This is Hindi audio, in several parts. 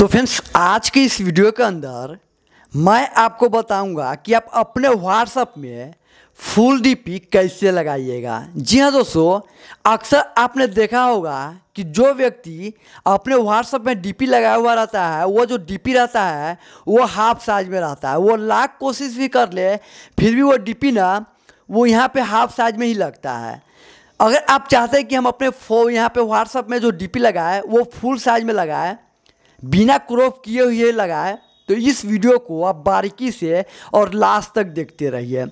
तो फ्रेंड्स आज की इस वीडियो के अंदर मैं आपको बताऊंगा कि आप अपने व्हाट्सएप में फुल डीपी कैसे लगाइएगा जी हाँ दोस्तों अक्सर आपने देखा होगा कि जो व्यक्ति अपने व्हाट्सएप में डीपी लगाया हुआ रहता है वो जो डीपी रहता है वो हाफ साइज में रहता है वो लाख कोशिश भी कर ले फिर भी वो डीपी ना वो यहाँ पे हाफ साइज में ही लगता है अगर आप चाहते हैं कि हम अपने फो यहाँ पे व्हाट्सएप में जो डीपी लगाए वो फुल साइज में लगाए बिना क्रॉप किए हुए लगाए तो इस वीडियो को आप बारीकी से और लास्ट तक देखते रहिए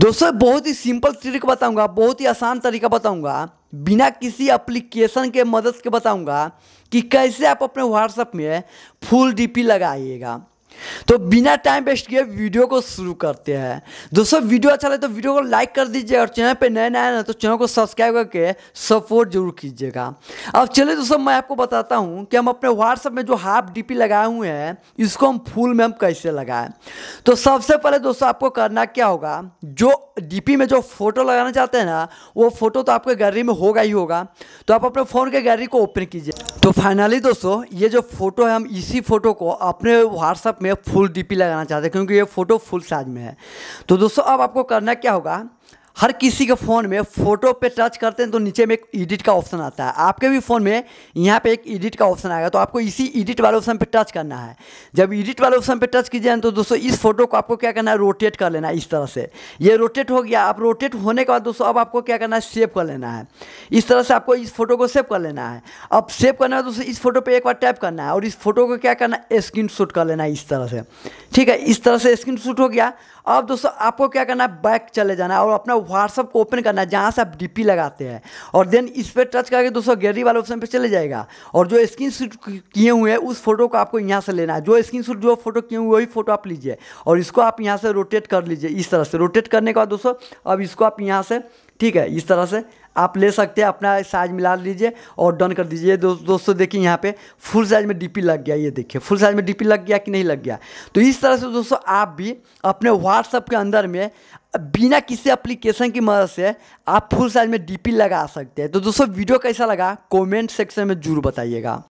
दोस्तों बहुत ही सिंपल ट्रिक बताऊंगा बहुत ही आसान तरीका बताऊंगा बिना किसी एप्लीकेशन के मदद के बताऊंगा कि कैसे आप अपने व्हाट्सएप में फुल डीपी लगाइएगा तो बिना टाइम वेस्ट किए वीडियो को शुरू करते हैं दोस्तों वीडियो अच्छा लगे तो वीडियो को लाइक कर दीजिए और चैनल पे नए नए ना तो चैनल को सब्सक्राइब करके सपोर्ट जरूर कीजिएगा अब चलिए दोस्तों मैं आपको बताता हूँ कि हम अपने व्हाट्सएप में जो हाफ डी लगाए हुए हैं इसको हम फुल में हम कैसे लगाएं तो सबसे पहले दोस्तों आपको करना क्या होगा जो डीपी में जो फोटो लगाना चाहते हैं ना वो फोटो तो आपके गैलरी में होगा ही होगा तो आप अपने फ़ोन के गैलरी को ओपन कीजिए तो फाइनली दोस्तों ये जो फोटो है हम इसी फोटो को अपने व्हाट्सएप में में फुल डीपी लगाना चाहते हैं क्योंकि ये फ़ोटो फुल साइज में है तो दोस्तों अब आपको करना क्या होगा हर किसी के फ़ोन में फ़ोटो पे टच करते हैं तो नीचे में एक एडिट का ऑप्शन आता है आपके भी फ़ोन में यहाँ पे एक एडिट का ऑप्शन आएगा तो आपको इसी एडिट वाले ऑप्शन पे टच करना है जब एडिट वाले ऑप्शन पे टच कीजिए तो दोस्तों इस फोटो को आपको क्या करना है रोटेट कर लेना है इस तरह से ये रोटेट हो गया आप रोटेट होने के बाद दोस्तों अब आपको क्या करना है सेव कर लेना है इस तरह से आपको इस फोटो को सेव कर लेना है अब सेव करना है दोस्तों इस फोटो पर एक बार टैप करना है और इस फोटो को क्या करना है स्क्रीन कर लेना है इस तरह से ठीक है इस तरह से स्क्रीन हो गया अब दोस्तों आपको क्या करना है बैक चले जाना है और अपना व्हाट्सअप को ओपन करना है जहाँ से आप डीपी लगाते हैं और देन इस पर टच करके दोस्तों गैलरी वाले ऑप्शन पर चले जाएगा और जो स्क्रीन शूट किए हुए हैं उस फोटो को आपको यहाँ से लेना है जो स्क्रीन शूट जो फोटो किए हुए वही फोटो आप लीजिए और इसको आप यहाँ से रोटेट कर लीजिए इस तरह से रोटेट करने के बाद दोस्तों अब इसको आप यहाँ से ठीक है इस तरह से आप ले सकते हैं अपना साइज मिला लीजिए और डन कर दीजिए दो, दोस्तों देखिए यहाँ पे फुल साइज में डीपी लग गया ये देखिए फुल साइज में डीपी लग गया कि नहीं लग गया तो इस तरह से दोस्तों आप भी अपने व्हाट्सअप के अंदर में बिना किसी एप्लीकेशन की मदद से आप फुल साइज में डीपी लगा सकते हैं तो दोस्तों वीडियो कैसा लगा कमेंट सेक्शन में जरूर बताइएगा